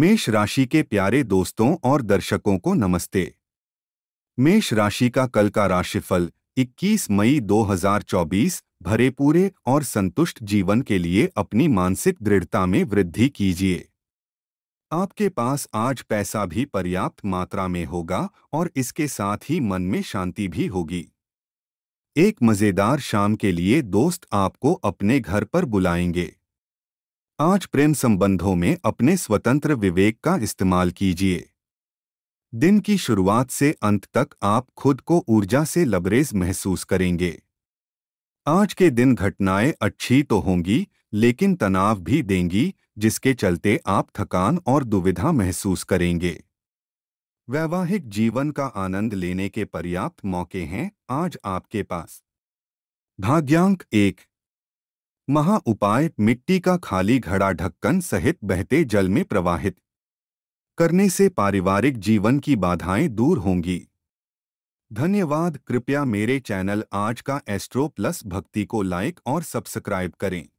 मेष राशि के प्यारे दोस्तों और दर्शकों को नमस्ते मेष राशि का कल का राशिफल 21 मई 2024 भरे पूरे और संतुष्ट जीवन के लिए अपनी मानसिक दृढ़ता में वृद्धि कीजिए आपके पास आज पैसा भी पर्याप्त मात्रा में होगा और इसके साथ ही मन में शांति भी होगी एक मज़ेदार शाम के लिए दोस्त आपको अपने घर पर बुलाएंगे आज प्रेम संबंधों में अपने स्वतंत्र विवेक का इस्तेमाल कीजिए दिन की शुरुआत से अंत तक आप खुद को ऊर्जा से लबरेज महसूस करेंगे आज के दिन घटनाएं अच्छी तो होंगी लेकिन तनाव भी देंगी जिसके चलते आप थकान और दुविधा महसूस करेंगे वैवाहिक जीवन का आनंद लेने के पर्याप्त मौके हैं आज आपके पास भाग्यांक एक महा उपाय मिट्टी का खाली घड़ा ढक्कन सहित बहते जल में प्रवाहित करने से पारिवारिक जीवन की बाधाएं दूर होंगी धन्यवाद कृपया मेरे चैनल आज का एस्ट्रो प्लस भक्ति को लाइक और सब्सक्राइब करें